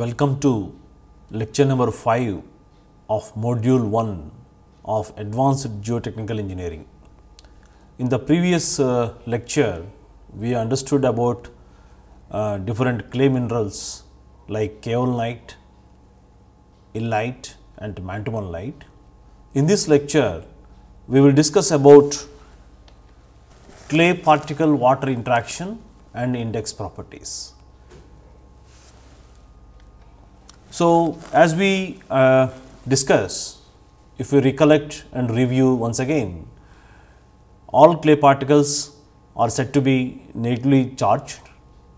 Welcome to lecture number 5 of module 1 of advanced geotechnical engineering. In the previous uh, lecture, we understood about uh, different clay minerals like kaolinite, illite and mantumanite. In this lecture, we will discuss about clay particle water interaction and index properties. So, as we uh, discuss, if we recollect and review once again, all clay particles are said to be negatively charged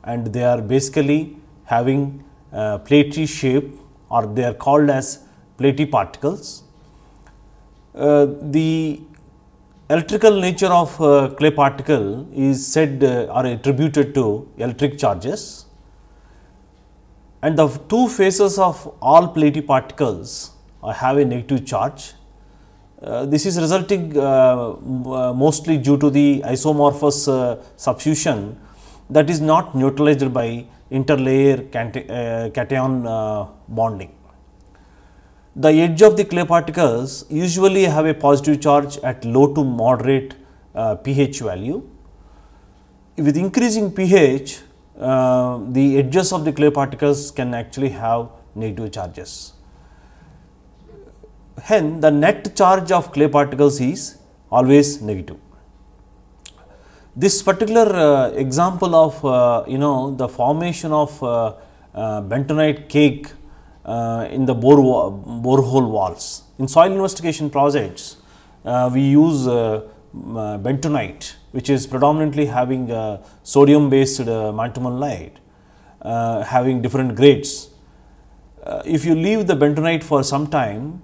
and they are basically having a platy shape or they are called as platy particles. Uh, the electrical nature of uh, clay particle is said uh, or attributed to electric charges and the two faces of all platy particles have a negative charge. Uh, this is resulting uh, uh, mostly due to the isomorphous uh, substitution that is not neutralized by interlayer uh, cation uh, bonding. The edge of the clay particles usually have a positive charge at low to moderate pH value. With increasing pH, uh, the edges of the clay particles can actually have negative charges. Hence, the net charge of clay particles is always negative. This particular uh, example of uh, you know the formation of uh, uh, bentonite cake in the bore wa borehole walls in soil investigation projects, we use uh, bentonite which is predominantly having uh, sodium based uh, mantumolite, having different grades. if you leave the bentonite for some time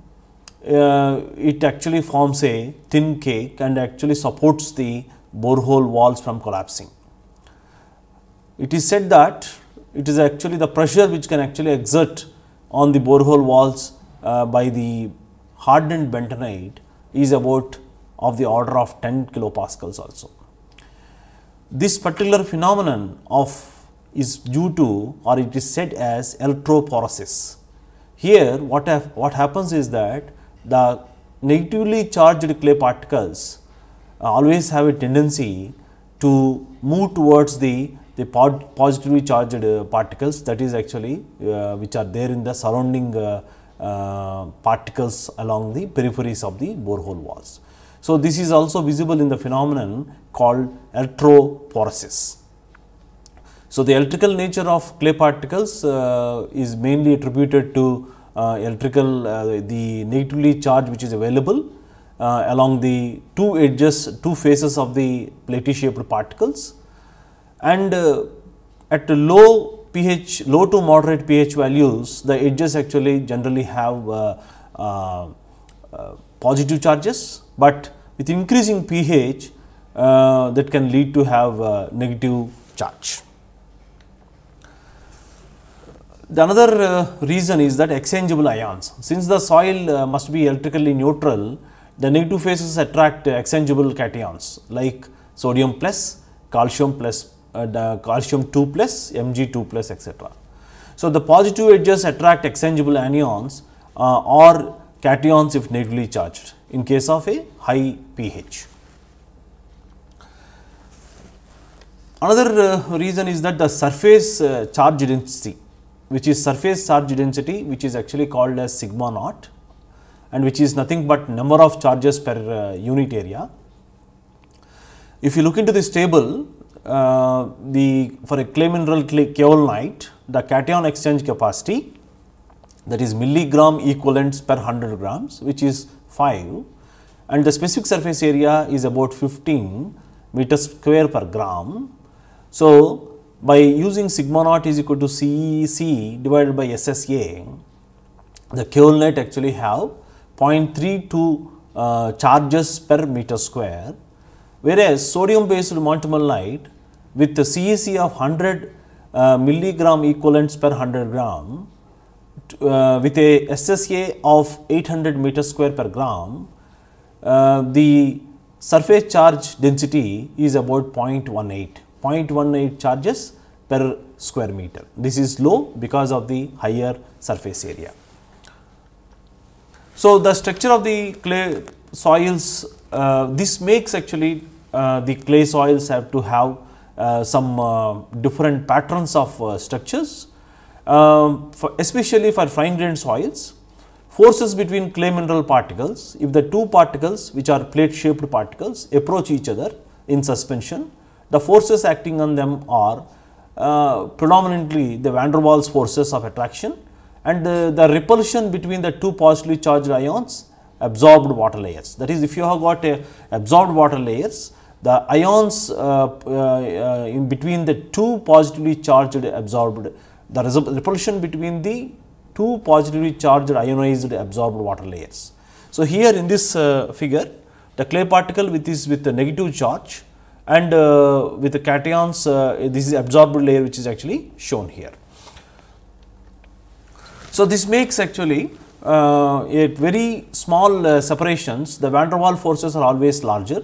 it actually forms a thin cake and actually supports the borehole walls from collapsing. It is said that it is actually the pressure which can actually exert on the borehole walls uh, by the hardened bentonite is about of the order of 10 kilopascals also. This particular phenomenon of is due to or it is said as electroporosis. Here what, have, what happens is that the negatively charged clay particles uh, always have a tendency to move towards the, the positively charged uh, particles that is actually uh, which are there in the surrounding uh, uh, particles along the peripheries of the borehole walls. So, this is also visible in the phenomenon called electroporosis. So, the electrical nature of clay particles uh, is mainly attributed to uh, electrical uh, the negatively charge which is available uh, along the two edges two faces of the platy shaped particles and uh, at low pH low to moderate pH values the edges actually generally have uh, positive charges but with increasing pH uh, that can lead to have negative charge. The another uh, reason is that exchangeable ions. Since the soil uh, must be electrically neutral, the negative phases attract exchangeable cations like sodium plus, calcium plus, uh, calcium 2 plus, Mg2 plus etc. So, the positive edges attract exchangeable anions uh, or cations if negatively charged in case of a high pH. Another uh, reason is that the surface uh, charge density which is surface charge density which is actually called as sigma naught and which is nothing but number of charges per uh, unit area. If you look into this table, uh, the for a clay mineral kaolinite, the cation exchange capacity that is milligram equivalents per 100 grams, which is 5 and the specific surface area is about 15 meter square per gram. So, by using sigma naught is equal to CEC divided by SSA, the net actually have 0.32 uh, charges per meter square, whereas sodium based montmorillonite with the CEC of 100 uh, milligram equivalents per 100 gram uh, with a SSA of 800 meter square per gram, uh, the surface charge density is about 0.18, 0.18 charges per square meter. This is low because of the higher surface area. So, the structure of the clay soils, uh, this makes actually uh, the clay soils have to have uh, some uh, different patterns of structures um, for especially for fine grained soils, forces between clay mineral particles, if the two particles which are plate shaped particles approach each other in suspension, the forces acting on them are uh, predominantly the van der Waals forces of attraction and the, the repulsion between the two positively charged ions absorbed water layers. That is if you have got a absorbed water layers, the ions uh, uh, uh in between the two positively charged absorbed the repulsion between the two positively charged ionized absorbed water layers. So, here in this uh, figure the clay particle with is with the negative charge and uh, with the cations uh, this is absorbed layer which is actually shown here. So, this makes actually uh, a very small uh, separations the van der Waal forces are always larger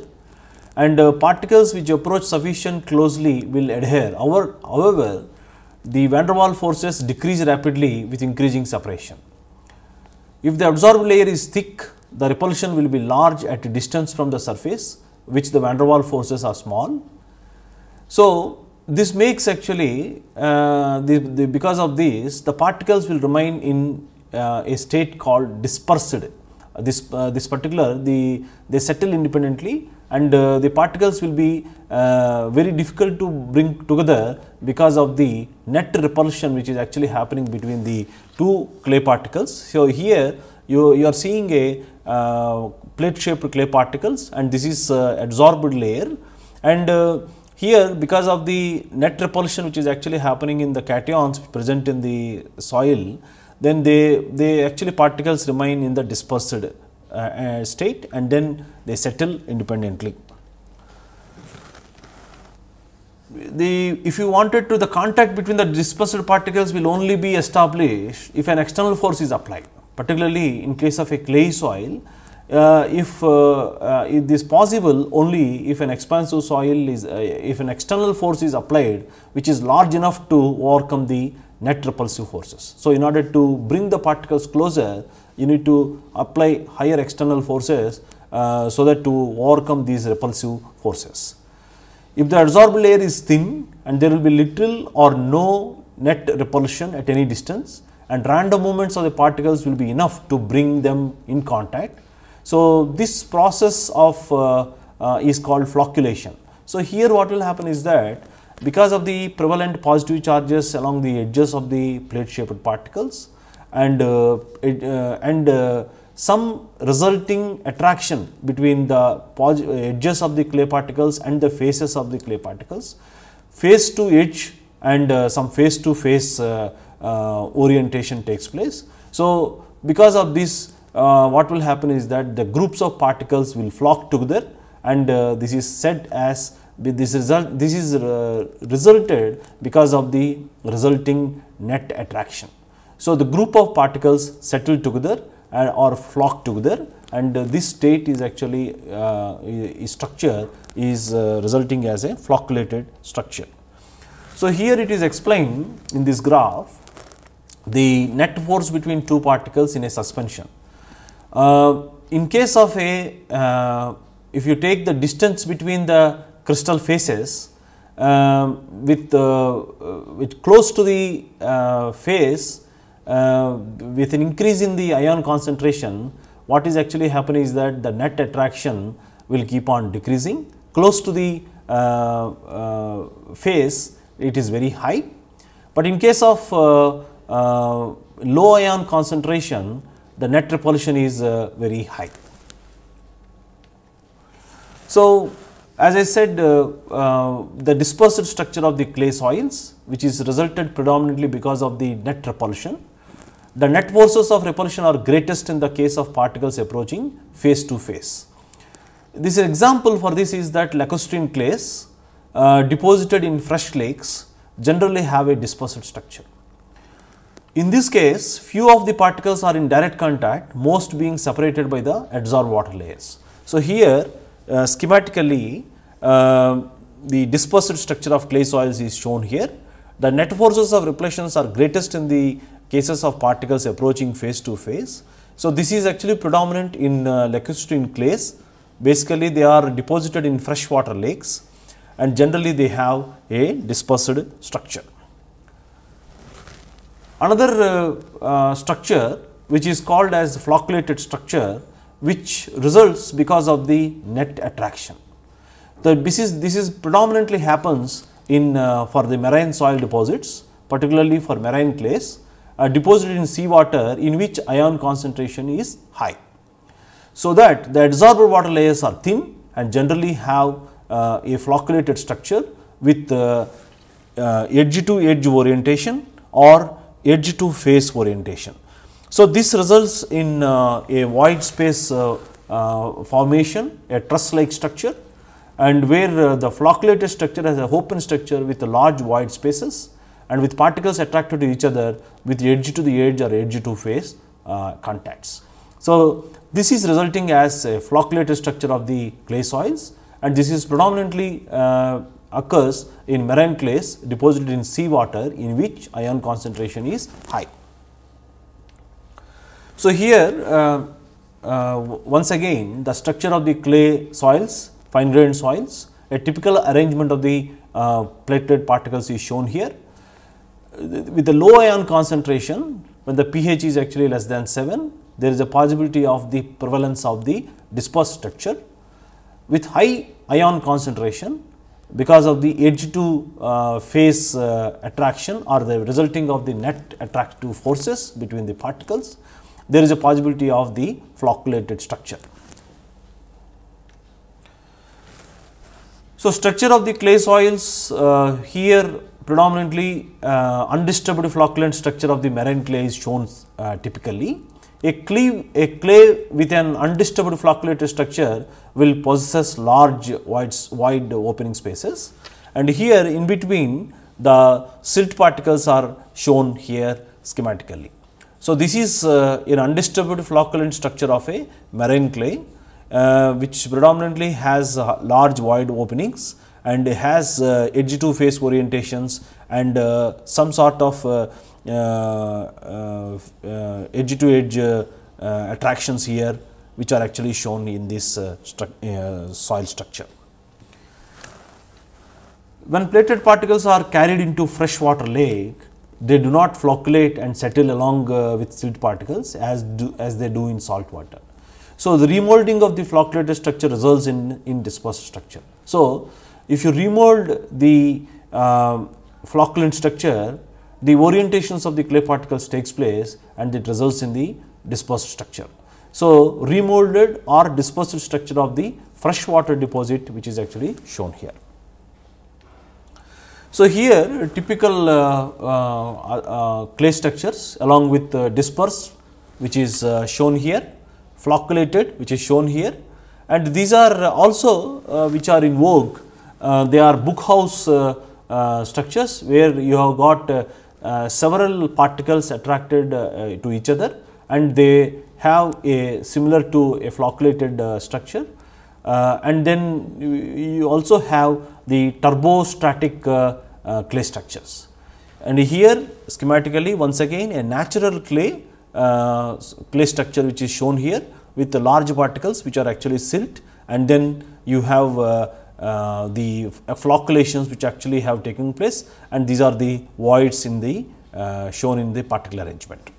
and uh, particles which approach sufficient closely will adhere. However, however the van der Waals forces decrease rapidly with increasing separation. If the absorbed layer is thick, the repulsion will be large at a distance from the surface, which the van der Waals forces are small. So, this makes actually uh, the, the, because of this the particles will remain in uh, a state called dispersed. Uh, this, uh, this particular the, they settle independently and uh, the particles will be uh, very difficult to bring together because of the net repulsion which is actually happening between the two clay particles. So, here you, you are seeing a uh, plate shaped clay particles and this is uh, adsorbed layer and uh, here because of the net repulsion which is actually happening in the cations present in the soil then they, they actually particles remain in the dispersed uh, state and then they settle independently. The, if you wanted to the contact between the dispersed particles will only be established if an external force is applied particularly in case of a clay soil uh, if, uh, uh, it is possible only if an expansive soil is uh, if an external force is applied which is large enough to overcome the net repulsive forces. So, in order to bring the particles closer you need to apply higher external forces uh, so that to overcome these repulsive forces. If the adsorbed layer is thin and there will be little or no net repulsion at any distance and random movements of the particles will be enough to bring them in contact. So, this process of uh, uh, is called flocculation. So, here what will happen is that because of the prevalent positive charges along the edges of the plate shaped particles and uh, it, uh, and uh, some resulting attraction between the edges of the clay particles and the faces of the clay particles, face to edge and uh, some face to face uh, uh, orientation takes place. So, because of this uh, what will happen is that the groups of particles will flock together and uh, this is said as this result this is uh, resulted because of the resulting net attraction. So, the group of particles settle together or flock together and uh, this state is actually uh, structure is uh, resulting as a flocculated structure. So, here it is explained in this graph the net force between two particles in a suspension. Uh, in case of a, uh, if you take the distance between the crystal faces um, with, with close to the face, uh, with an increase in the ion concentration, what is actually happening is that the net attraction will keep on decreasing. Close to the face, uh, uh, it is very high, but in case of low ion concentration, the net repulsion is uh, very high. So, as I said uh, uh, the dispersed structure of the clay soils which is resulted predominantly because of the net repulsion the net forces of repulsion are greatest in the case of particles approaching face to face. This example for this is that lacustrine clays uh, deposited in fresh lakes generally have a dispersed structure. In this case, few of the particles are in direct contact, most being separated by the adsorbed water layers. So, here uh, schematically uh, the dispersed structure of clay soils is shown here. The net forces of repulsions are greatest in the cases of particles approaching phase to phase. So, this is actually predominant in uh, lacustrine clays. Basically, they are deposited in freshwater lakes and generally they have a dispersed structure. Another uh, uh, structure which is called as flocculated structure which results because of the net attraction. The this is, this is predominantly happens in uh, for the marine soil deposits particularly for marine clays uh, deposited in seawater in which ion concentration is high. So, that the adsorber water layers are thin and generally have uh, a flocculated structure with uh, uh, edge to edge orientation or edge to face orientation. So, this results in uh, a void space formation, a truss like structure and where the flocculated structure has a open structure with large void spaces and with particles attracted to each other with edge to the edge or edge to face uh, contacts. So, this is resulting as a flocculated structure of the clay soils and this is predominantly uh, occurs in marine clays deposited in seawater in which ion concentration is high. So, here uh, uh, once again the structure of the clay soils, fine grained soils, a typical arrangement of the uh, platelet particles is shown here with the low ion concentration when the pH is actually less than 7, there is a possibility of the prevalence of the dispersed structure. With high ion concentration, because of the edge to uh, face uh, attraction or the resulting of the net attractive forces between the particles, there is a possibility of the flocculated structure. So, structure of the clay soils uh, here predominantly uh, undisturbed flocculent structure of the marine clay is shown uh, typically. A clay, a clay with an undisturbed flocculated structure will possess large wide, wide opening spaces and here in between the silt particles are shown here schematically. So, this is uh, an undisturbed flocculent structure of a marine clay uh, which predominantly has uh, large wide openings and has uh, edge to face orientations and uh, some sort of edge to edge attractions here which are actually shown in this uh, stru soil structure. When plated particles are carried into freshwater lake, they do not flocculate and settle along uh, with silt particles as do, as they do in salt water. So, the remolding of the flocculated structure results in, in dispersed structure. So, if you remold the uh, flocculant structure, the orientations of the clay particles takes place and it results in the dispersed structure. So, remolded or dispersed structure of the freshwater deposit which is actually shown here. So, here typical uh, uh, uh, clay structures along with uh, dispersed which is uh, shown here, flocculated which is shown here and these are also uh, which are in vogue uh, they are book house uh, uh, structures where you have got several particles attracted to each other and they have a similar to a flocculated structure. and then you, also have the turbostratic clay structures. And here schematically once again a natural clay, uh, clay structure which is shown here with the large particles which are actually silt and then you have uh, uh, the flocculations which actually have taken place and these are the voids in the uh, shown in the particle arrangement.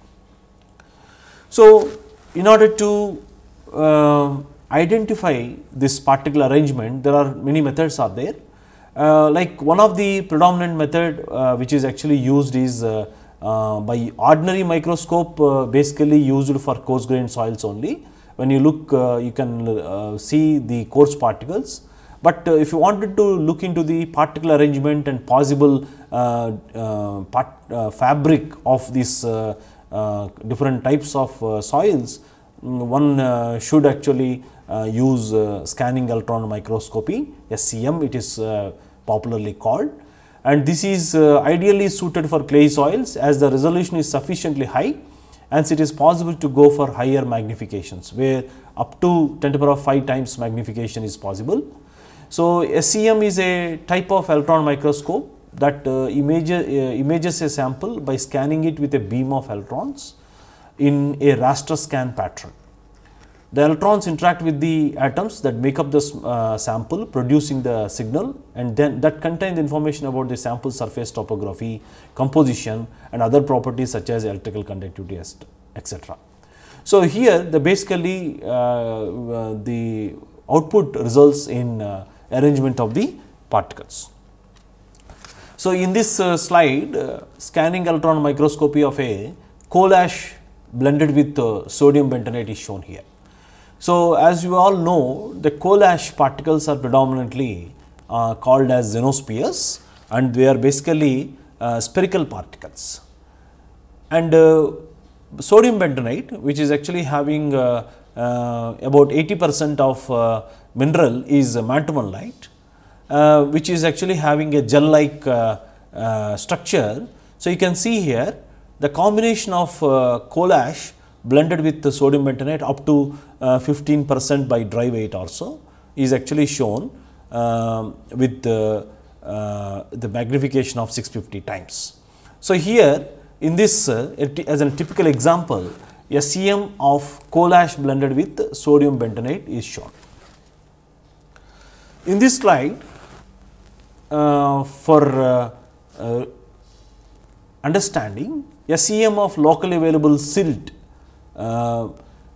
So, in order to uh, identify this particle arrangement there are many methods are there uh, like one of the predominant method uh, which is actually used is uh, by ordinary microscope basically used for coarse grained soils only when you look you can see the coarse particles but uh, if you wanted to look into the particle arrangement and possible uh, uh part, uh, fabric of these uh, different types of soils, mm, one should actually use scanning electron microscopy SCM it is popularly called and this is ideally suited for clay soils as the resolution is sufficiently high hence it is possible to go for higher magnifications where up to 10 to the power of 5 times magnification is possible. So, SEM is a type of electron microscope that uh, uh, images a sample by scanning it with a beam of electrons in a raster scan pattern. The electrons interact with the atoms that make up the uh, sample producing the signal and then that contains information about the sample surface topography, composition and other properties such as electrical conductivity etc. So, here the basically uh, uh, the output results in uh, arrangement of the particles. So, in this uh, slide, uh, scanning electron microscopy of a coal ash blended with uh, sodium bentonite is shown here. So, as you all know, the coal ash particles are predominantly uh, called as xenospheres and they are basically uh, spherical particles. And uh, sodium bentonite, which is actually having uh, about 80 percent of uh, mineral is mantomalite, uh, which is actually having a gel like structure. So, you can see here the combination of coal ash blended with the sodium bentonite up to 15 percent by dry weight also is actually shown um, with the, the magnification of 650 times. So, here in this uh, as a typical example SEM of coal ash blended with sodium bentonite is shown. In this slide, uh, for uh, uh, understanding SEM of locally available silt, uh,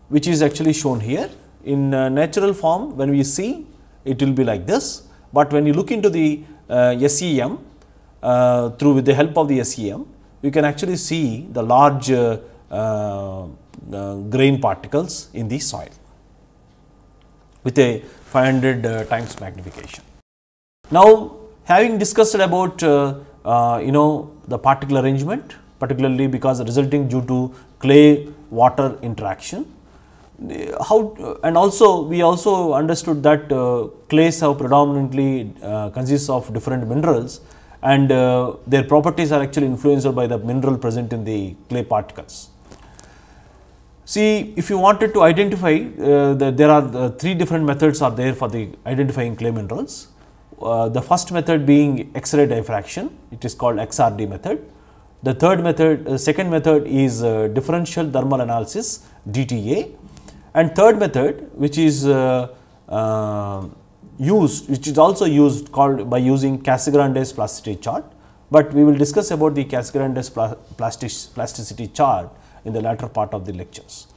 which is actually shown here in uh, natural form when we see it will be like this, but when you look into the uh, SEM through with the help of the SEM, you can actually see the large uh, uh, grain particles in the soil with a 500 uh, times magnification. Now, having discussed about you know the particle arrangement particularly because resulting due to clay water interaction how and also we also understood that uh, clays have predominantly uh, consists of different minerals and uh, their properties are actually influenced by the mineral present in the clay particles. See, if you wanted to identify, uh, the, there are the uh, three different methods are there for the identifying clay minerals. Uh, the first method being X-ray diffraction, it is called XRD method. The third method, uh, second method is uh, differential thermal analysis DTA and third method which is uh, used, which is also used called by using Casagrande's plasticity chart, but we will discuss about the Casagrande's plastic, plasticity chart in the latter part of the lectures.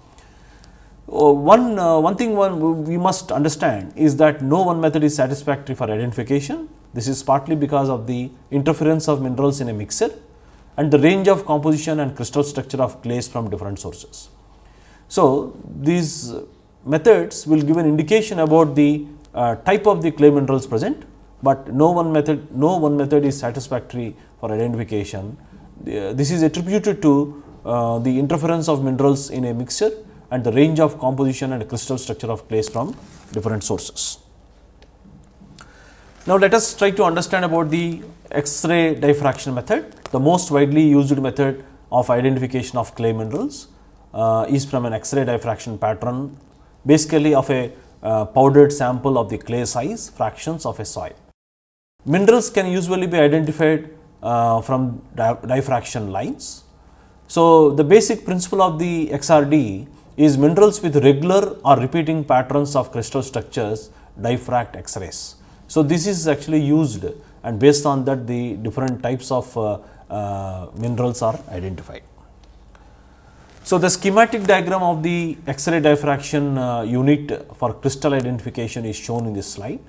Uh, one, uh, one thing one we must understand is that no one method is satisfactory for identification. This is partly because of the interference of minerals in a mixer and the range of composition and crystal structure of clays from different sources. So, these methods will give an indication about the uh, type of the clay minerals present, but no one method no one method is satisfactory for identification. Uh, this is attributed to uh, the interference of minerals in a mixture and the range of composition and crystal structure of clays from different sources. Now, let us try to understand about the X-ray diffraction method. The most widely used method of identification of clay minerals uh, is from an X-ray diffraction pattern basically of a uh, powdered sample of the clay size fractions of a soil. Minerals can usually be identified uh, from diffraction lines so, the basic principle of the XRD is minerals with regular or repeating patterns of crystal structures diffract X-rays. So, this is actually used and based on that the different types of uh, uh, minerals are identified. So, the schematic diagram of the X-ray diffraction uh, unit for crystal identification is shown in this slide.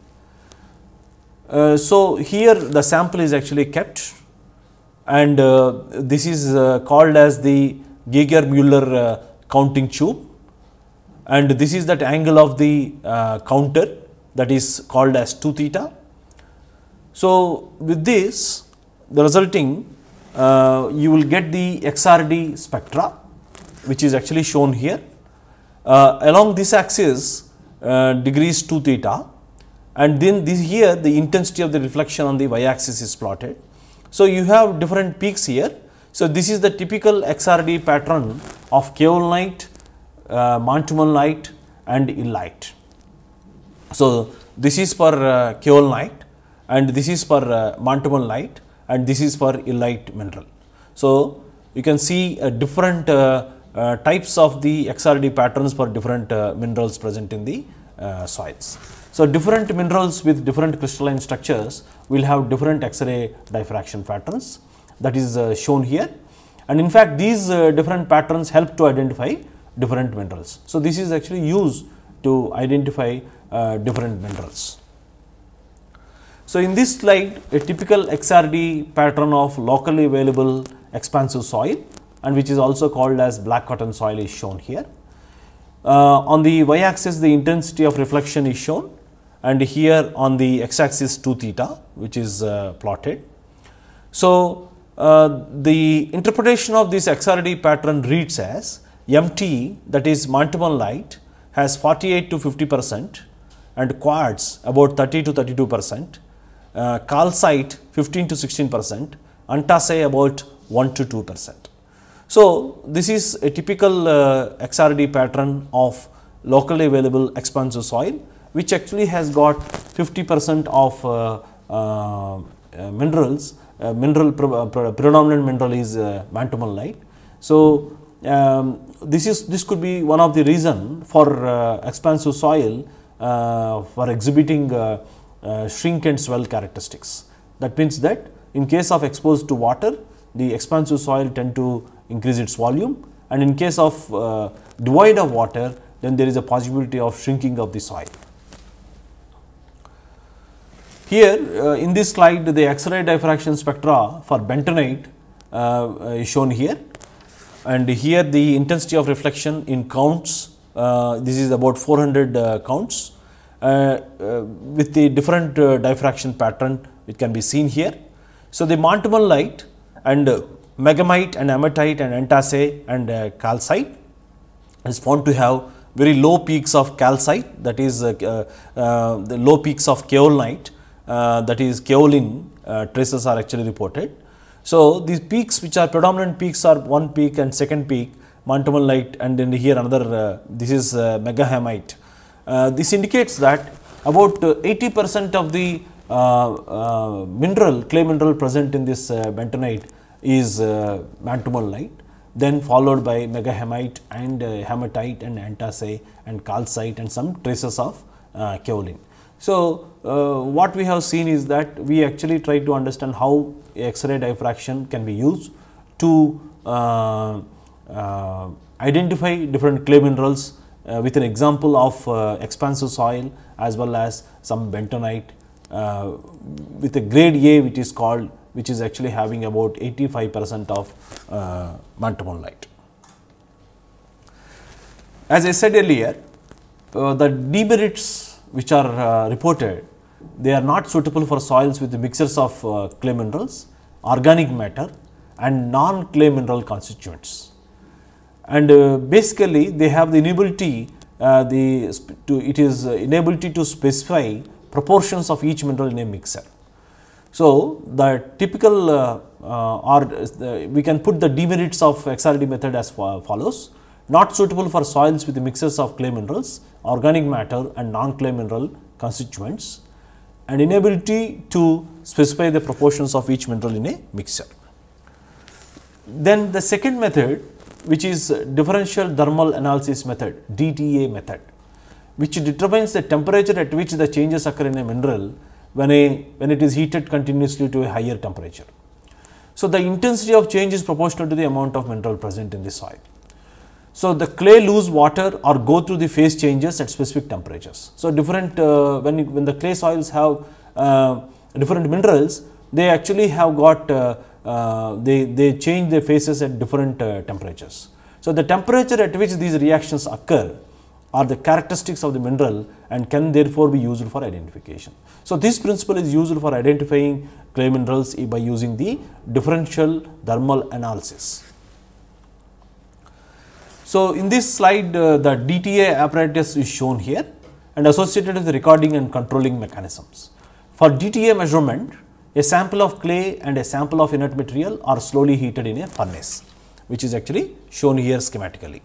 Uh, so, here the sample is actually kept and uh, this is uh, called as the Geiger-Müller uh, counting tube and this is that angle of the counter that is called as 2 theta. So, with this the resulting uh, you will get the XRD spectra which is actually shown here. Uh, along this axis uh, degrees 2 theta and then this here the intensity of the reflection on the y axis is plotted so, you have different peaks here. So, this is the typical XRD pattern of kaolinite, uh, montumanite and illite. So, this is for uh, kaolinite and this is for uh, montumanite and this is for illite mineral. So, you can see uh, different uh, uh types of the XRD patterns for different uh, minerals present in the uh, soils. So different minerals with different crystalline structures will have different X-ray diffraction patterns that is uh, shown here and in fact these uh, different patterns help to identify different minerals. So this is actually used to identify different minerals. So, in this slide a typical XRD pattern of locally available expansive soil and which is also called as black cotton soil is shown here. Uh, on the y axis the intensity of reflection is shown and here on the x axis 2 theta which is uh, plotted. So, uh, the interpretation of this XRD pattern reads as MT that is multiple light has 48 to 50 percent and quartz about 30 to 32 percent, uh, calcite 15 to 16 percent, antacid about 1 to 2 percent. So, this is a typical uh, XRD pattern of locally available expansive soil which actually has got 50 percent of uh, uh, uh minerals, uh, mineral uh, predominant mineral is mantomalite. So, um, this is this could be one of the reason for expansive soil for exhibiting shrink and swell characteristics. That means that in case of exposed to water, the expansive soil tend to increase its volume and in case of uh, devoid of water then there is a possibility of shrinking of the soil. Here uh, in this slide the X-ray diffraction spectra for bentonite uh, uh is shown here and here the intensity of reflection in counts uh, this is about 400 uh, counts with the different diffraction pattern it can be seen here. So, the Montemal light and megamite and amatite and antacid and uh, calcite is found to have very low peaks of calcite that is uh, uh, the low peaks of kaolinite uh, that is kaolin uh, traces are actually reported. So, these peaks which are predominant peaks are one peak and second peak montumalite and then here another uh, this is megahamite. this indicates that about 80 percent of the mineral clay mineral present in this bentonite is uh, mantumal light, then followed by megahemite and uh, hematite and antacite and calcite and some traces of uh, kaolin. So, uh, what we have seen is that we actually try to understand how X-ray diffraction can be used to uh, uh, identify different clay minerals uh, with an example of uh, expansive soil as well as some bentonite uh, with a grade A which is called which is actually having about 85 percent of uh, multiple light. As I said earlier, uh, the demerits which are uh, reported, they are not suitable for soils with mixtures of uh, clay minerals, organic matter and non-clay mineral constituents. And uh, basically, they have the inability uh, the to, it is inability to specify proportions of each mineral in a mixer. So, the typical uh, uh, or uh, the, we can put the demerits of XRD method as follows not suitable for soils with mixtures of clay minerals, organic matter and non-clay mineral constituents and inability to specify the proportions of each mineral in a mixture. Then the second method which is differential thermal analysis method DTA method which determines the temperature at which the changes occur in a mineral when, a, when it is heated continuously to a higher temperature. So, the intensity of change is proportional to the amount of mineral present in the soil. So, the clay lose water or go through the phase changes at specific temperatures. So, different uh, when, when the clay soils have uh, different minerals, they actually have got uh, uh they, they change their phases at different uh, temperatures. So, the temperature at which these reactions occur are the characteristics of the mineral and can therefore be used for identification. So, this principle is used for identifying clay minerals by using the differential thermal analysis. So, in this slide uh, the DTA apparatus is shown here and associated with the recording and controlling mechanisms. For DTA measurement, a sample of clay and a sample of inert material are slowly heated in a furnace, which is actually shown here schematically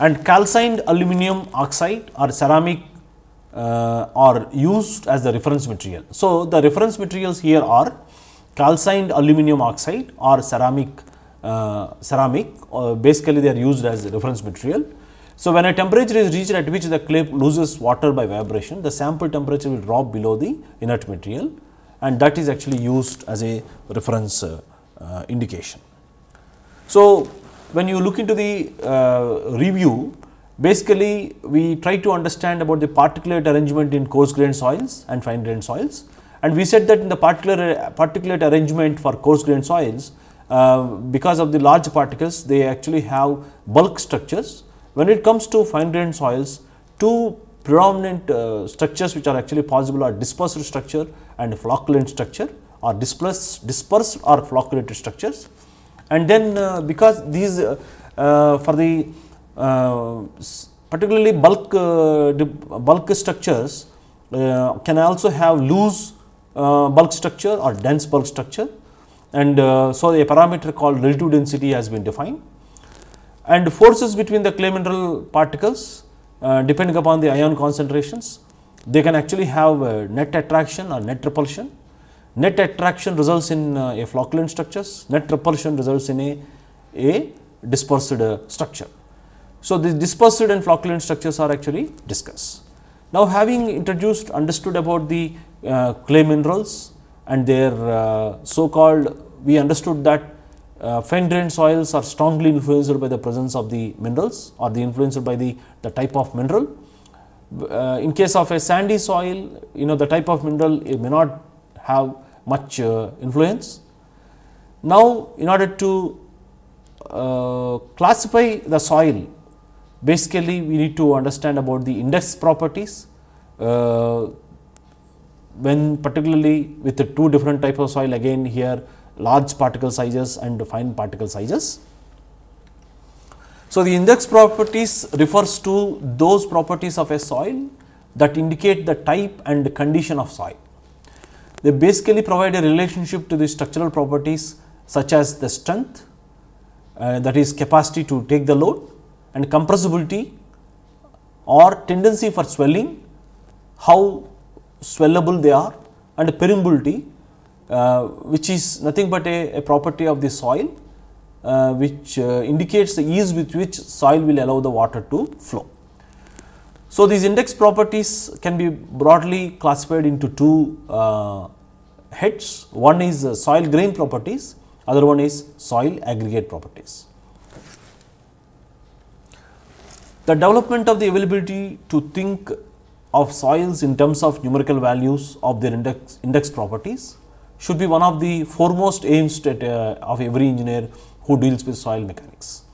and calcined aluminum oxide or ceramic uh, are used as the reference material. So, the reference materials here are calcined aluminum oxide or ceramic uh, ceramic uh, basically they are used as the reference material. So, when a temperature is reached at which the clay loses water by vibration, the sample temperature will drop below the inert material and that is actually used as a reference uh, uh indication. So, when you look into the uh, review, basically we try to understand about the particulate arrangement in coarse grain soils and fine grain soils. And we said that in the particulate, particulate arrangement for coarse grain soils, uh, because of the large particles, they actually have bulk structures. When it comes to fine grain soils, two predominant uh, structures which are actually possible are dispersed structure and flocculent structure or dispersed, dispersed or flocculated structures and then uh, because these uh, uh for the uh, particularly bulk uh, bulk structures can also have loose bulk structure or dense bulk structure and so a parameter called relative density has been defined and forces between the clay mineral particles depending upon the ion concentrations they can actually have net attraction or net repulsion Net attraction results in uh, a flocculent structures, net repulsion results in a, a dispersed uh, structure. So, the dispersed and flocculent structures are actually discussed. Now, having introduced understood about the uh, clay minerals and their uh, so called we understood that uh, fen soils are strongly influenced by the presence of the minerals or the influenced by the, the type of mineral. Uh, in case of a sandy soil, you know the type of mineral may not have much uh, influence. Now, in order to uh, classify the soil, basically we need to understand about the index properties uh, when particularly with the two different types of soil again here large particle sizes and fine particle sizes. So, the index properties refers to those properties of a soil that indicate the type and condition of soil. They basically provide a relationship to the structural properties such as the strength, uh, that is capacity to take the load and compressibility or tendency for swelling, how swellable they are and permeability uh, which is nothing but a, a property of the soil uh, which uh, indicates the ease with which soil will allow the water to flow. So these index properties can be broadly classified into two uh, heads. One is uh, soil grain properties, other one is soil aggregate properties. The development of the availability to think of soils in terms of numerical values of their index, index properties should be one of the foremost aims that, uh, of every engineer who deals with soil mechanics.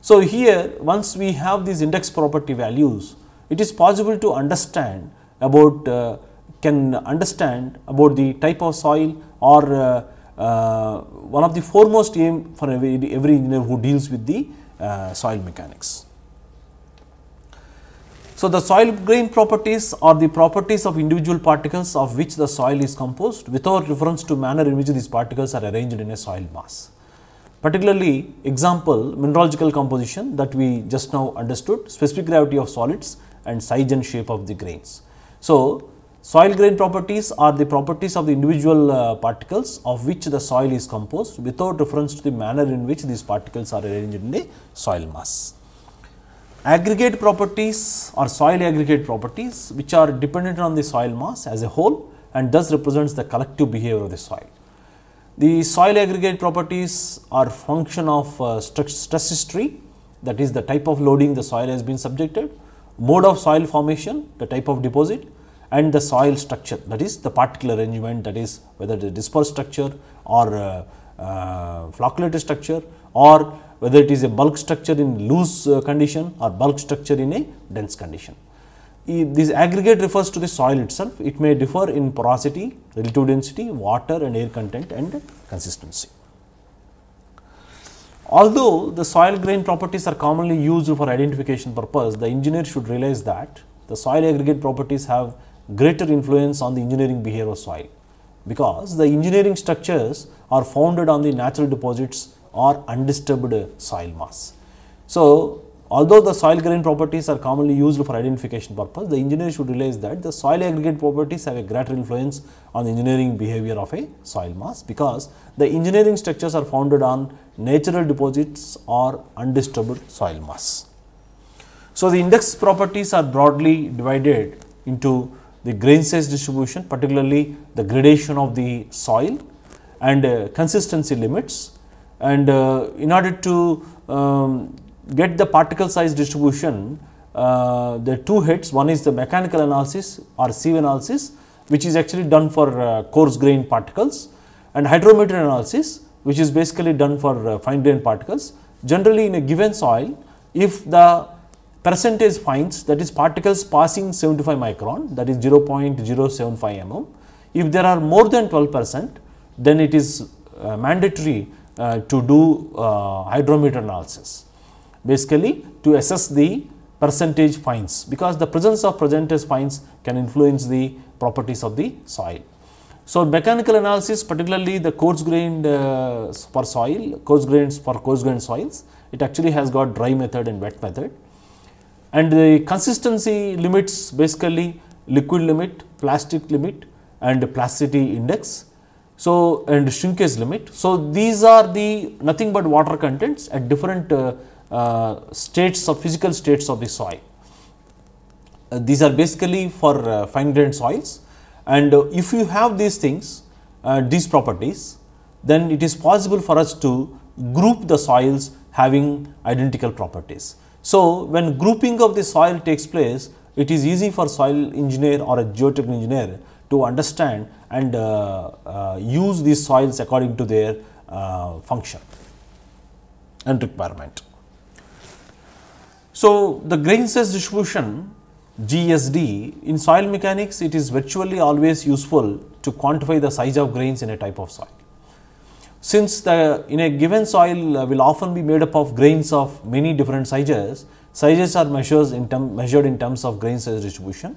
So, here once we have these index property values, it is possible to understand about uh, can understand about the type of soil or uh, uh, one of the foremost aim for every, every engineer who deals with the uh, soil mechanics. So, the soil grain properties are the properties of individual particles of which the soil is composed without reference to manner in which these particles are arranged in a soil mass. Particularly example mineralogical composition that we just now understood, specific gravity of solids and size and shape of the grains. So, soil grain properties are the properties of the individual uh, particles of which the soil is composed without reference to the manner in which these particles are arranged in the soil mass. Aggregate properties or soil aggregate properties which are dependent on the soil mass as a whole and thus represents the collective behavior of the soil. The soil aggregate properties are function of uh, stress history that is the type of loading the soil has been subjected mode of soil formation, the type of deposit and the soil structure that is the particle arrangement that is whether it is dispersed structure or uh, uh, flocculated structure or whether it is a bulk structure in loose uh, condition or bulk structure in a dense condition. If this aggregate refers to the soil itself, it may differ in porosity, relative density, water and air content and consistency. Although the soil grain properties are commonly used for identification purpose, the engineer should realize that the soil aggregate properties have greater influence on the engineering behavior of soil because the engineering structures are founded on the natural deposits or undisturbed soil mass. So, Although the soil grain properties are commonly used for identification purpose, the engineer should realize that the soil aggregate properties have a greater influence on the engineering behavior of a soil mass because the engineering structures are founded on natural deposits or undisturbed soil mass. So, the index properties are broadly divided into the grain size distribution, particularly the gradation of the soil and uh, consistency limits and uh, in order to um, get the particle size distribution, uh, there are two hits. One is the mechanical analysis or sieve analysis, which is actually done for uh, coarse grain particles and hydrometer analysis, which is basically done for uh, fine grain particles. Generally in a given soil, if the percentage fines, that is particles passing 75 micron that is 0.075 mm. If there are more than 12 percent then it is uh, mandatory uh, to do uh, hydrometer analysis basically to assess the percentage fines because the presence of percentage fines can influence the properties of the soil. So, mechanical analysis particularly the coarse grained uh, for soil, coarse grains for coarse grained soils, it actually has got dry method and wet method. And the consistency limits basically liquid limit, plastic limit and plasticity index. So, and shrinkage limit. So, these are the nothing but water contents at different uh, uh, states of physical states of the soil. Uh, these are basically for uh, fine grained soils and if you have these things, these properties, then it is possible for us to group the soils having identical properties. So, when grouping of the soil takes place, it is easy for soil engineer or a geotechnical engineer to understand and uh, uh, use these soils according to their uh, function and requirement. So, the grain size distribution GSD in soil mechanics it is virtually always useful to quantify the size of grains in a type of soil. Since the in a given soil uh, will often be made up of grains of many different sizes, sizes are measures in term, measured in terms of grain size distribution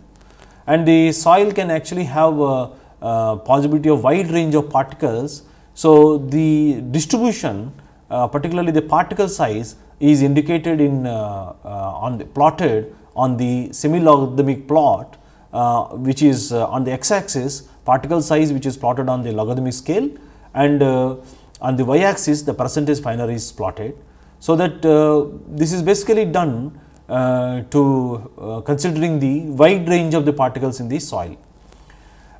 and the soil can actually have a, a possibility of wide range of particles. So, the distribution uh, particularly the particle size is indicated in uh, uh, on the plotted on the semi-logarithmic plot uh, which is on the x axis particle size which is plotted on the logarithmic scale and on the y axis the percentage finer is plotted. So, that uh, this is basically done uh, to uh, considering the wide range of the particles in the soil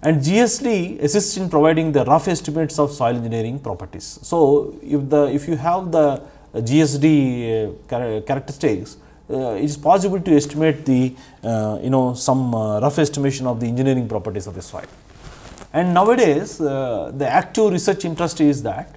and GSD assists in providing the rough estimates of soil engineering properties. So, if the if you have the GSD uh, char uh, characteristics, uh, it is possible to estimate the you know some rough estimation of the engineering properties of the soil. And nowadays, the actual research interest is that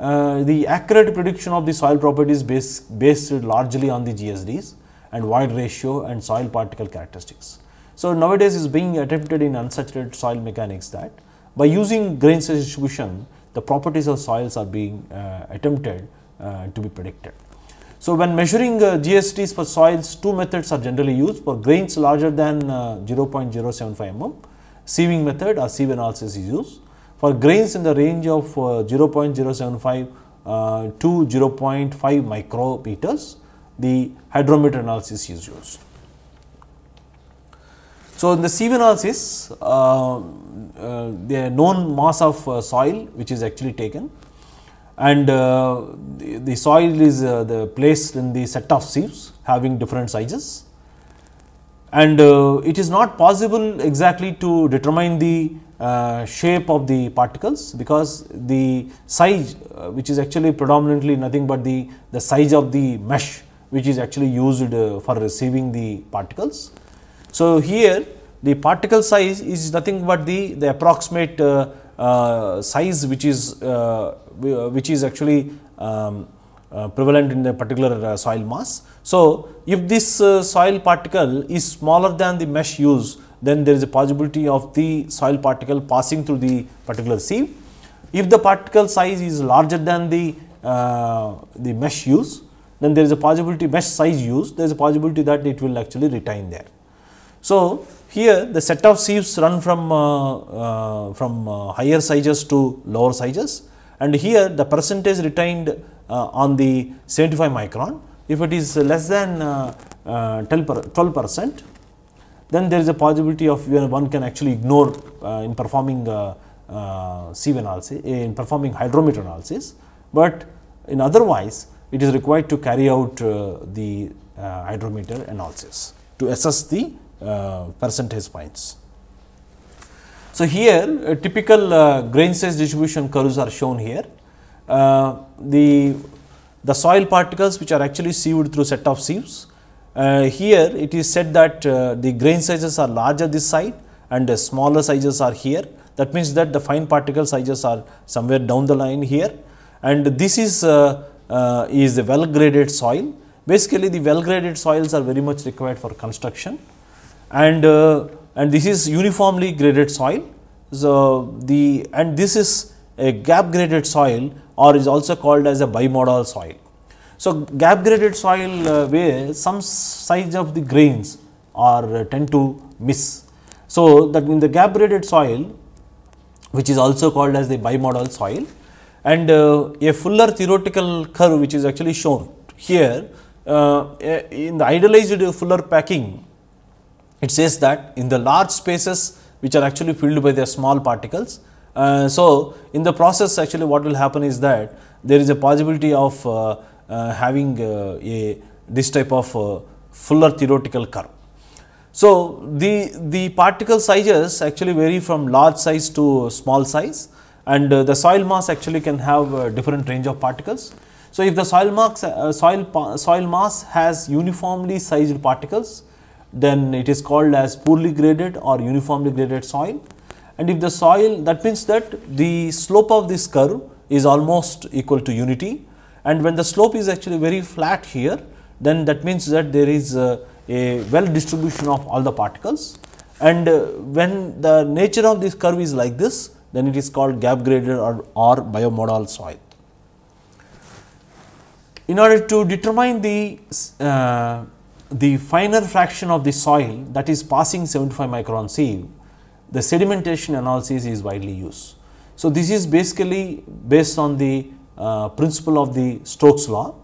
uh, the accurate prediction of the soil properties base, based largely on the GSDs and void ratio and soil particle characteristics. So, nowadays is being attempted in unsaturated soil mechanics that by using grain size distribution the properties of soils are being uh, attempted uh, to be predicted. So, when measuring uh, GSTs for soils, two methods are generally used for grains larger than uh, 0.075 mm, sieving method or sieve analysis is used. For grains in the range of 0.075 uh, to 0.5 micrometers, the hydrometer analysis is used. So, in the sieve analysis, uh, uh, the known mass of soil which is actually taken and uh, the, the, soil is uh, the placed in the set of sieves having different sizes and uh, it is not possible exactly to determine the uh, shape of the particles because the size uh, which is actually predominantly nothing but the, the size of the mesh which is actually used uh, for receiving the particles. So, here the particle size is nothing but the, the approximate uh, size which is uh, which is actually um, uh, prevalent in the particular uh, soil mass. So, if this uh, soil particle is smaller than the mesh used, then there is a possibility of the soil particle passing through the particular sieve. If the particle size is larger than the, uh, the mesh used, then there is a possibility mesh size used, there is a possibility that it will actually retain there. So, here the set of sieves run from, uh, uh, from uh, higher sizes to lower sizes and here the percentage retained uh, on the 75 micron if it is less than uh, uh, 12 percent then there is a possibility of one can actually ignore in performing sieve analysis eh, in performing hydrometer analysis but in otherwise it is required to carry out the hydrometer analysis to assess the uh, percentage points. So, here typical uh, grain size distribution curves are shown here. Uh, the, the soil particles which are actually sieved through set of sieves. here it is said that the grain sizes are larger this side and the smaller sizes are here. That means that the fine particle sizes are somewhere down the line here and this is, uh, uh, is a well graded soil. Basically the well graded soils are very much required for construction and uh, and this is uniformly graded soil. So, the and this is a gap graded soil or is also called as a bimodal soil. So, gap graded soil uh, where some size of the grains are uh, tend to miss. So, that in the gap graded soil which is also called as the bimodal soil and uh, a fuller theoretical curve which is actually shown here uh, in the idealized fuller packing it says that in the large spaces which are actually filled by their small particles. Uh, so, in the process actually what will happen is that there is a possibility of uh, uh, having uh, a this type of uh, Fuller theoretical curve. So, the, the particle sizes actually vary from large size to small size and uh, the soil mass actually can have different range of particles. So, if the soil, marks, soil, soil mass has uniformly sized particles, then it is called as poorly graded or uniformly graded soil. And if the soil that means that the slope of this curve is almost equal to unity and when the slope is actually very flat here then that means that there is a, a well distribution of all the particles and uh, when the nature of this curve is like this then it is called gap graded or, or biomodal soil. In order to determine the uh, the finer fraction of the soil that is passing 75 micron sieve, the sedimentation analysis is widely used. So, this is basically based on the uh, principle of the Stokes law.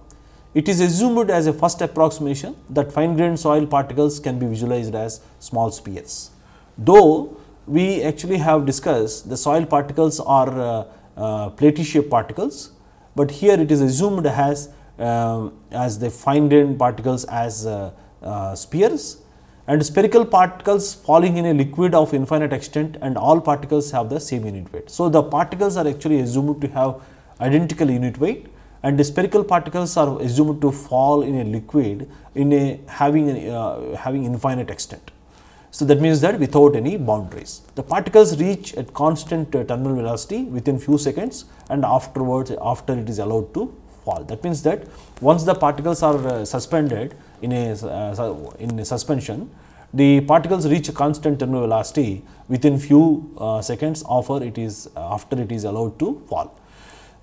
It is assumed as a first approximation that fine grained soil particles can be visualized as small spheres. Though we actually have discussed the soil particles are uh, uh, platy shaped particles, but here it is assumed as um, as they find in particles as uh, uh, spheres and spherical particles falling in a liquid of infinite extent and all particles have the same unit weight. So, the particles are actually assumed to have identical unit weight and the spherical particles are assumed to fall in a liquid in a having uh, having infinite extent. So, that means that without any boundaries. The particles reach at constant uh, terminal velocity within few seconds and afterwards after it is allowed to fall. That means that once the particles are uh, suspended in a uh, in a suspension, the particles reach a constant terminal velocity within few uh, seconds after it is uh, after it is allowed to fall.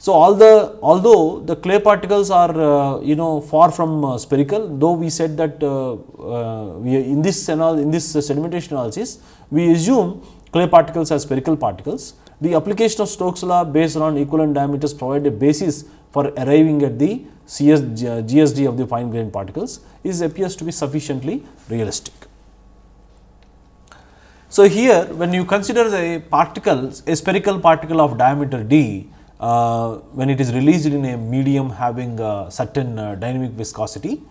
So, all the, although the clay particles are uh, you know far from uh, spherical, though we said that we in this in this sedimentation analysis we assume clay particles are spherical particles, the application of Stokes law based on equivalent diameters provide a basis for arriving at the CS, GSD of the fine grained particles is appears to be sufficiently realistic. So, here when you consider the particles, a spherical particle of diameter d, uh, when it is released in a medium having a certain uh, dynamic viscosity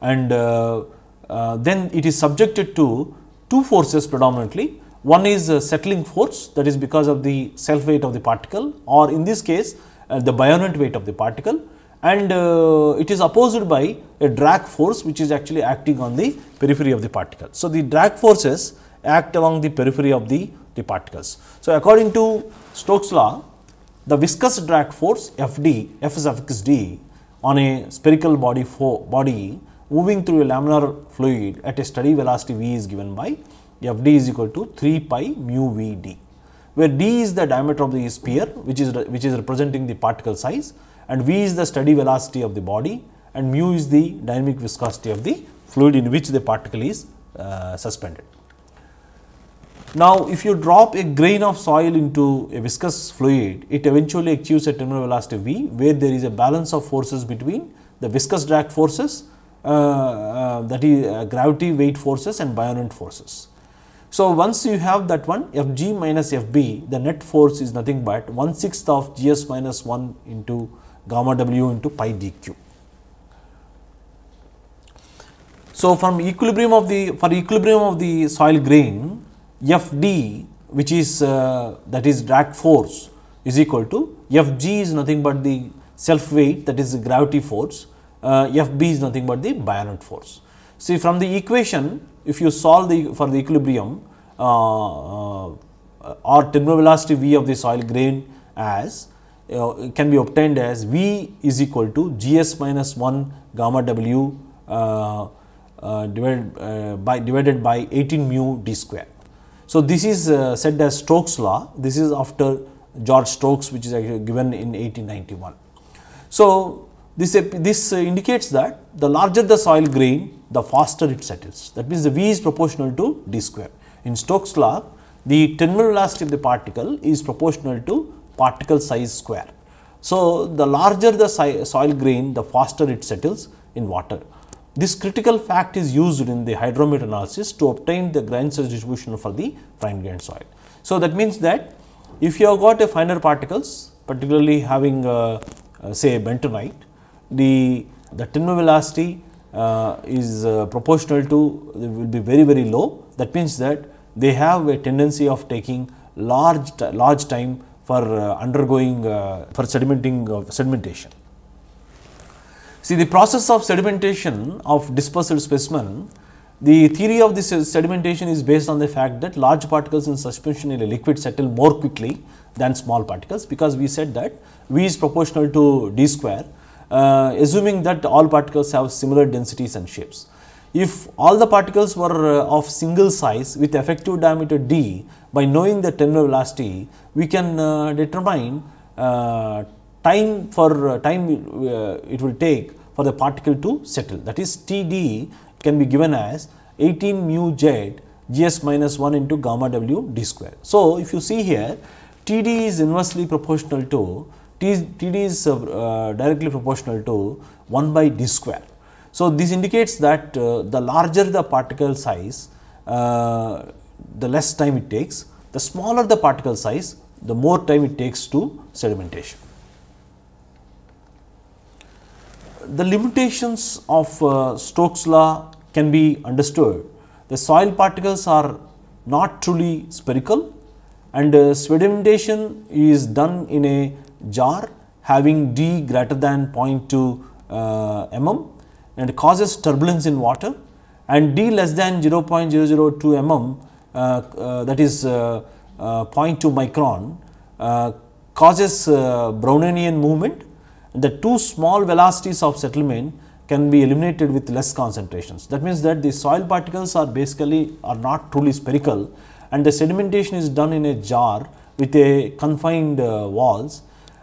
and uh, uh then it is subjected to two forces predominantly one is settling force that is because of the self weight of the particle or in this case uh, the buoyant weight of the particle and uh, it is opposed by a drag force which is actually acting on the periphery of the particle. So, the drag forces act along the periphery of the, the particles. So, according to Stokes law, the viscous drag force Fd, F suffix d on a spherical body, body moving through a laminar fluid at a steady velocity v is given by fd is equal to 3 pi mu v d, where d is the diameter of the sphere which is, which is representing the particle size and v is the steady velocity of the body and mu is the dynamic viscosity of the fluid in which the particle is uh, suspended. Now, if you drop a grain of soil into a viscous fluid, it eventually achieves a terminal velocity v, where there is a balance of forces between the viscous drag forces, uh, uh, that is uh, gravity weight forces and buoyant forces. So once you have that one Fg minus Fb the net force is nothing but 1 sixth of Gs minus 1 into gamma w into pi dq. So from equilibrium of the for equilibrium of the soil grain Fd which is uh, that is drag force is equal to Fg is nothing but the self weight that is the gravity force uh, Fb is nothing but the bayonet force. See from the equation if you solve the for the equilibrium uh, uh or terminal velocity V of the soil grain as uh, can be obtained as V is equal to Gs minus 1 gamma W uh, divided by divided by 18 mu d square. So, this is said as Stokes law this is after George Stokes which is given in 1891. So, this, this indicates that the larger the soil grain the faster it settles. That means the V is proportional to d square. In Stokes law, the terminal velocity of the particle is proportional to particle size square. So, the larger the si soil grain, the faster it settles in water. This critical fact is used in the hydrometer analysis to obtain the grain size distribution for the fine grain soil. So, that means that if you have got a finer particles, particularly having uh, uh, say bentonite, the, the terminal velocity uh, is uh, proportional to will be very very low that means that they have a tendency of taking large large time for uh, undergoing uh, for sedimenting sedimentation. See the process of sedimentation of dispersed specimen the theory of this sedimentation is based on the fact that large particles in suspension in a liquid settle more quickly than small particles because we said that V is proportional to d square uh, assuming that all particles have similar densities and shapes. If all the particles were uh, of single size with effective diameter d, by knowing the terminal velocity, we can uh, determine uh, time for uh, time uh, it will take for the particle to settle. That is Td can be given as 18 mu z gs minus 1 into gamma w d square. So, if you see here, Td is inversely proportional to TD is uh, directly proportional to 1 by d square. So, this indicates that uh, the larger the particle size, uh, the less time it takes, the smaller the particle size, the more time it takes to sedimentation. The limitations of uh, Stokes law can be understood. The soil particles are not truly spherical and uh, sedimentation is done in a jar having d greater than 0.2 uh, mm and causes turbulence in water and d less than 0.002 mm uh, uh, that is uh, uh, 0.2 micron uh, causes Brownian movement. The two small velocities of settlement can be eliminated with less concentrations. That means that the soil particles are basically are not truly spherical and the sedimentation is done in a jar with a confined walls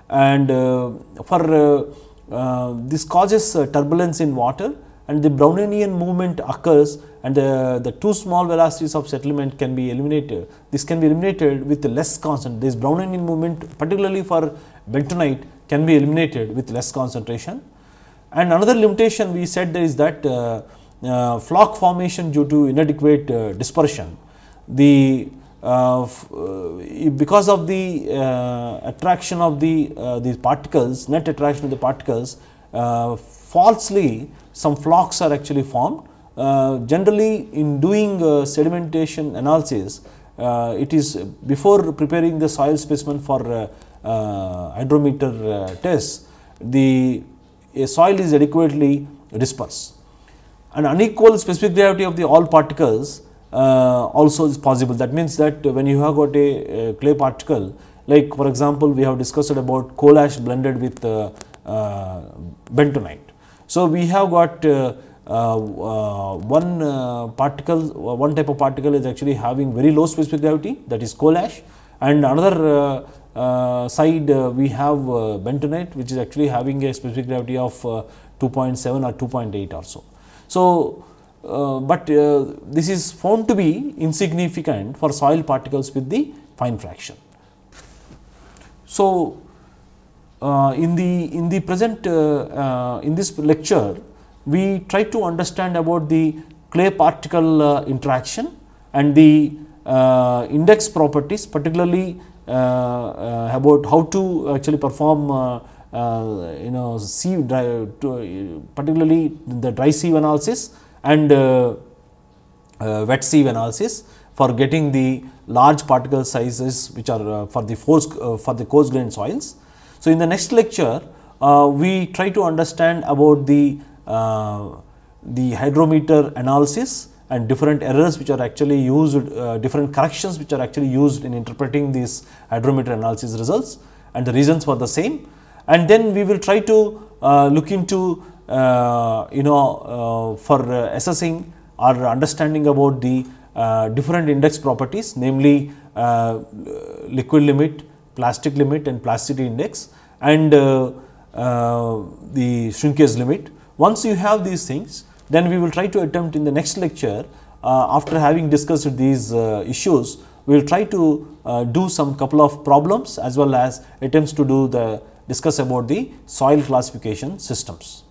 and uh, for uh, uh, this causes turbulence in water and the Brownian movement occurs and the, the two small velocities of settlement can be eliminated. This can be eliminated with less constant. This Brownian movement particularly for bentonite can be eliminated with less concentration. And another limitation we said there is that uh, uh, flock formation due to inadequate uh, dispersion. The uh, uh, because of the uh, attraction of the these particles, net attraction of the particles, falsely some flocks are actually formed. generally, in doing sedimentation analysis, it is before preparing the soil specimen for hydrometer tests, the soil is adequately dispersed. An unequal specific gravity of the all particles uh, also is possible. That means that when you have got a, clay particle, like for example, we have discussed about coal ash blended with uh, uh, bentonite. So, we have got uh, uh, one uh, particle, one type of particle is actually having very low specific gravity that is coal ash and another side we have bentonite which is actually having a specific gravity of 2.7 or 2.8 or so. So, uh, but uh, this is found to be insignificant for soil particles with the fine fraction. So, uh, in the in the present uh, uh, in this lecture we try to understand about the clay particle uh, interaction and the index properties particularly about how to actually perform you know sieve particularly the dry sieve analysis and uh, uh, wet sieve analysis for getting the large particle sizes which are uh, for the force, for the coarse grain soils. So, in the next lecture we try to understand about the the hydrometer analysis and different errors which are actually used, uh, different corrections which are actually used in interpreting these hydrometer analysis results and the reasons for the same. And then we will try to uh, look into uh, you know uh, for uh, assessing or understanding about the different index properties namely liquid limit, plastic limit and plasticity index and the shrinkage limit. Once you have these things then we will try to attempt in the next lecture uh, after having discussed these uh, issues, we will try to uh, do some couple of problems as well as attempts to do the discuss about the soil classification systems.